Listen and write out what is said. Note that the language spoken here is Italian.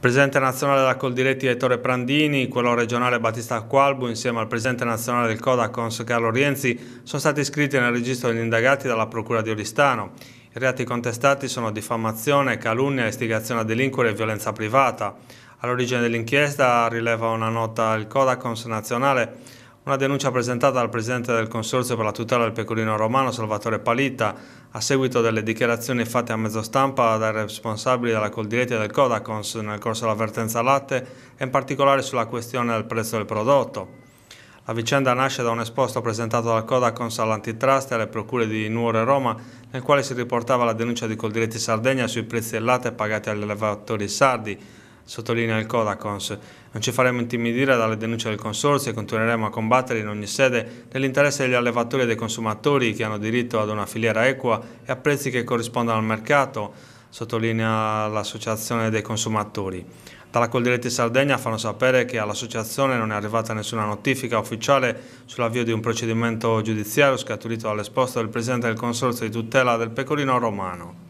Presidente nazionale della Coldiretti Ettore Prandini, quello regionale Battista Qualbu insieme al Presidente nazionale del Codacons Carlo Rienzi sono stati iscritti nel registro degli indagati dalla Procura di Oristano. I reati contestati sono diffamazione, calunnia, istigazione a delinquere e violenza privata. All'origine dell'inchiesta rileva una nota il Codacons nazionale una denuncia presentata dal Presidente del Consorzio per la tutela del pecorino romano Salvatore Palita, a seguito delle dichiarazioni fatte a mezzo stampa dai responsabili della Coldiretti e del Codacons nel corso dell'avvertenza latte e in particolare sulla questione del prezzo del prodotto. La vicenda nasce da un esposto presentato dal Codacons all'antitrust e alle procure di Nuoro e Roma, nel quale si riportava la denuncia di Coldiretti Sardegna sui prezzi del latte pagati agli allevatori sardi, sottolinea il Codacons. Non ci faremo intimidire dalle denunce del Consorzio e continueremo a combattere in ogni sede nell'interesse degli allevatori e dei consumatori che hanno diritto ad una filiera equa e a prezzi che corrispondano al mercato, sottolinea l'Associazione dei Consumatori. Dalla Coldiretti Sardegna fanno sapere che all'associazione non è arrivata nessuna notifica ufficiale sull'avvio di un procedimento giudiziario scaturito dall'esposto del Presidente del Consorzio di tutela del pecorino romano.